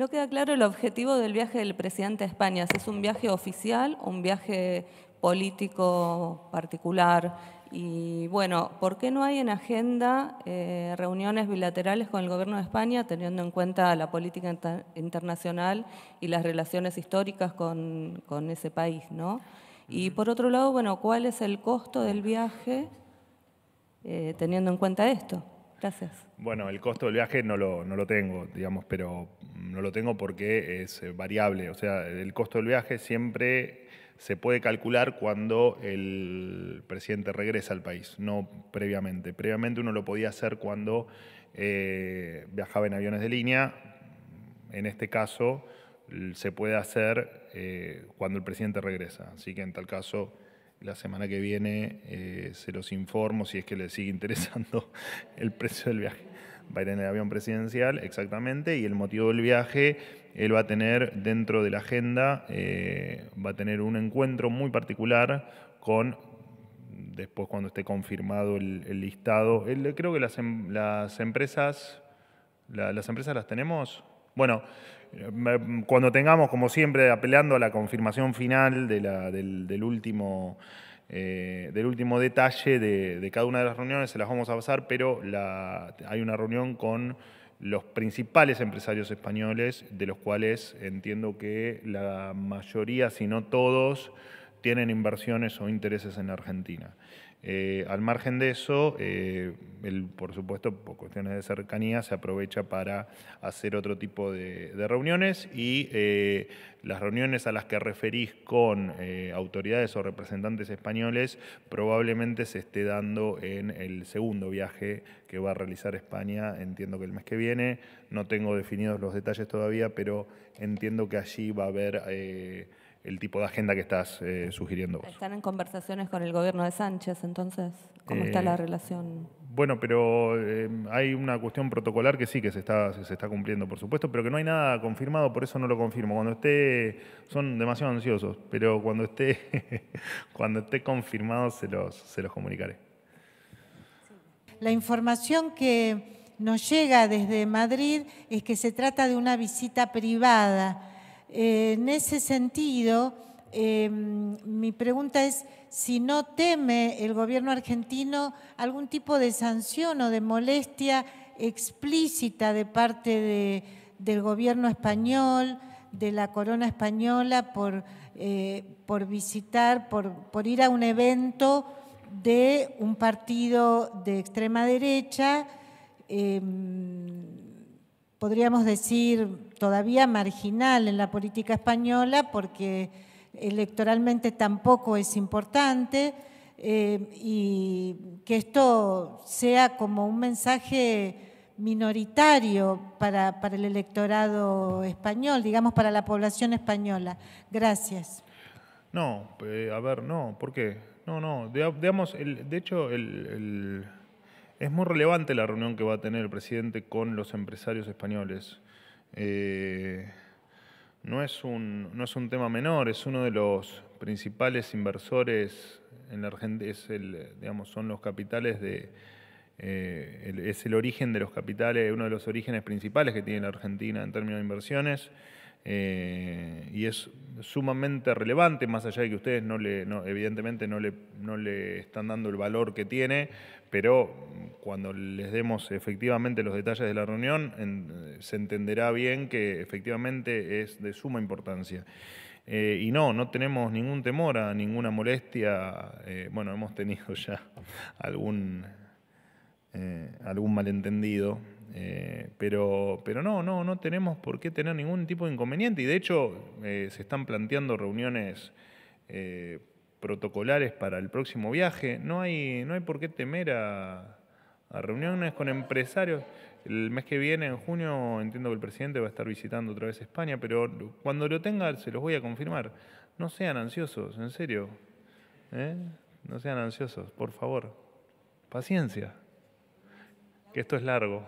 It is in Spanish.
No queda claro el objetivo del viaje del presidente a España, si es un viaje oficial o un viaje político particular. Y bueno, ¿por qué no hay en agenda eh, reuniones bilaterales con el Gobierno de España, teniendo en cuenta la política internacional y las relaciones históricas con, ese país? ¿no? Y por otro lado, bueno, ¿cuál es el costo del viaje eh, teniendo en cuenta esto? Gracias. Bueno, el costo del viaje no no lo tengo, digamos, pero no lo tengo porque es eh, variable. O sea, el costo del viaje siempre se puede calcular cuando el presidente regresa al país, no previamente. Previamente uno lo podía hacer cuando eh, viajaba en aviones de línea. En este caso se puede hacer eh, cuando el presidente regresa. Así que en tal caso la semana que viene se los informo si es que les sigue interesando el precio del viaje va a ir en el avión presidencial, exactamente, y el motivo del viaje, él va a tener dentro de la agenda, eh, va a tener un encuentro muy particular con, después cuando esté confirmado el, listado, creo que las, em, empresas, las empresas las tenemos. Bueno, cuando tengamos, como siempre, apelando a la confirmación final de del último eh, del último detalle de, cada una de las reuniones, se las vamos a pasar, pero hay una reunión con los principales empresarios españoles, de los cuales entiendo que la mayoría, si no todos, tienen inversiones o intereses en Argentina. Eh, al margen de eso, eh, por supuesto, por cuestiones de cercanía, se aprovecha para hacer otro tipo de, reuniones y eh, las reuniones a las que referís con autoridades o representantes españoles probablemente se esté dando en el segundo viaje que va a realizar España, entiendo que el mes que viene. No tengo definidos los detalles todavía, pero entiendo que allí va a haber el tipo de agenda que estás eh, sugiriendo vos. ¿Están en conversaciones con el gobierno de Sánchez entonces? ¿Cómo está la eh, relación? Bueno, pero eh, hay una cuestión protocolar que sí que se está, se está cumpliendo, por supuesto, pero que no hay nada confirmado, por eso no lo confirmo. Cuando esté, son demasiado ansiosos, pero cuando esté, cuando esté confirmado se los, se los comunicaré. La información que nos llega desde Madrid es que se trata de una visita privada en ese sentido, em, mi pregunta es si no teme el gobierno argentino algún tipo de sanción o de molestia explícita de parte del gobierno español, de la corona española, por, eh, por visitar, por, por ir a un evento de un partido de extrema derecha. Em, podríamos decir, todavía marginal en la política española porque electoralmente tampoco es importante eh, y que esto sea como un mensaje minoritario para, para el electorado español, digamos para la población española. Gracias. No, eh, a ver, no, ¿por qué? No, no, digamos, de hecho, el es muy relevante la reunión que va a tener el presidente con los empresarios españoles. Eh, no, es un, es un tema menor, es uno de los principales inversores en la Argentina, es el, digamos, son los capitales de, eh, es el origen de los capitales, uno de los orígenes principales que tiene la Argentina en términos de inversiones. Eh, y es sumamente relevante, más allá de que ustedes no le, no, evidentemente no le, no le están dando el valor que tiene, pero cuando les demos efectivamente los detalles de la reunión, eh, se entenderá bien que efectivamente es de suma importancia. Eh, y no, no tenemos ningún temor a ninguna molestia. Eh, bueno, hemos tenido ya algún, algún malentendido, pero, pero no, no, no tenemos por qué tener ningún tipo de inconveniente. Y de hecho, se están planteando reuniones protocolares para el próximo viaje. No hay, no hay por qué temer a, a reuniones con empresarios. El mes que viene, en junio, entiendo que el presidente va a estar visitando otra vez España, pero cuando lo tenga se los voy a confirmar. No sean ansiosos, en serio. ¿eh? No sean ansiosos, por favor. Paciencia, que esto es largo.